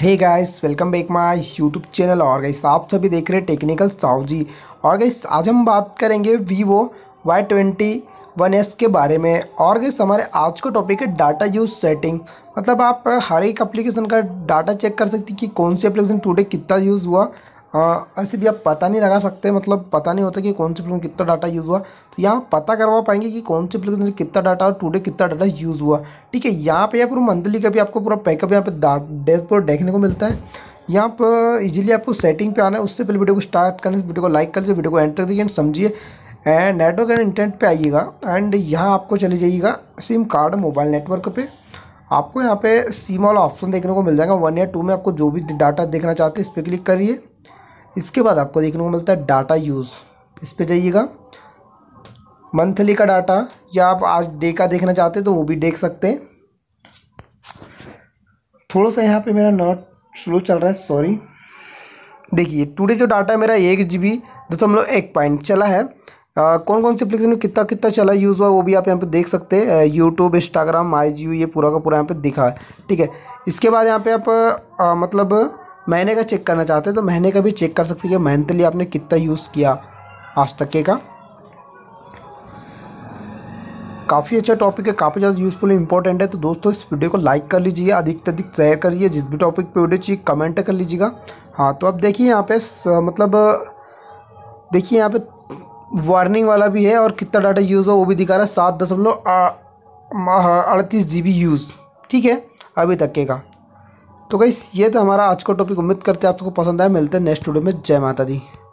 hey guys welcome back my YouTube channel और guys आप सभी देख रहे हैं टेक्निकल साहू जी और गाइस आज हम बात करेंगे Vivo Y twenty one S के बारे में और गाइस हमारे आज का टॉपिक है डाटा यूज सेटिंग मतलब आप हर एक एप्लीकेशन का डाटा चेक कर सकती कि कौन सी एप्लीकेशन टूडे कितना यूज़ हुआ ऐसे भी आप पता नहीं लगा सकते मतलब पता नहीं होता कि कौन से प्लेन में कितना डाटा यूज़ हुआ तो यहाँ पता करवा पाएंगे कि कौन से प्लेन कितना डाटा और टुडे कितना डाटा यूज़ हुआ ठीक है यहाँ पे या पूरा मंथली का भी आपको पूरा पैकअप यहाँ पे डैशबोर्ड देखने को मिलता है यहाँ पर इजीली आपको सेटिंग पे आना है उससे पहले वीडियो को स्टार्ट करने से वीडियो को लाइक कर लीजिए वीडियो को एंड तक दीजिए एंड समझिए एंड नेटवर्क एंड इंटरनेट पे आइएगा एंड यहाँ आपको चले जाइएगा सिम कार्ड मोबाइल नेटवर्क पे आपको यहाँ पे सिम वाला ऑप्शन देखने को मिल जाएगा वन या टू में आपको जो भी डाटा देखना चाहते हैं इस पर क्लिक करिए इसके बाद आपको देखने को मिलता है डाटा यूज़ इस पर जाइएगा मंथली का डाटा या आप आज डे का देखना चाहते हैं तो वो भी देख सकते हैं थोड़ा सा यहाँ पे मेरा नॉट स्लो चल रहा है सॉरी देखिए टुडे जो डाटा है मेरा एक जी बी दशमलव एक पॉइंट चला है आ, कौन कौन से एप्लीकेशन में कितना कितना चला यूज़ हुआ वो भी आप यहाँ पे देख सकते हैं यूट्यूब इंस्टाग्राम माई ये पूरा का पूरा यहाँ पे दिखा है ठीक है इसके बाद यहाँ पे आप आ, मतलब महीने का चेक करना चाहते हैं तो महीने का भी चेक कर सकती है मंथली आपने कितना यूज़ किया आज तक के का काफ़ी अच्छा टॉपिक है काफ़ी ज़्यादा यूजफुल इंपॉर्टेंट है तो दोस्तों इस वीडियो को लाइक कर लीजिए अधिक से अधिक शेयर करिए जिस भी टॉपिक पे वीडियो चाहिए कमेंट कर लीजिएगा हाँ तो अब देखिए यहाँ पे मतलब देखिए यहाँ पे वार्निंग वाला भी है और कितना डाटा यूज़ हो वो भी दिखा रहा है सात दशमलव अड़तीस जी यूज़ ठीक है अभी तक के का तो गई ये तो हमारा आज का टॉपिक उम्मीद करते हैं आपको पसंद आया मिलते हैं नेक्स्ट वीडियो में जय माता दी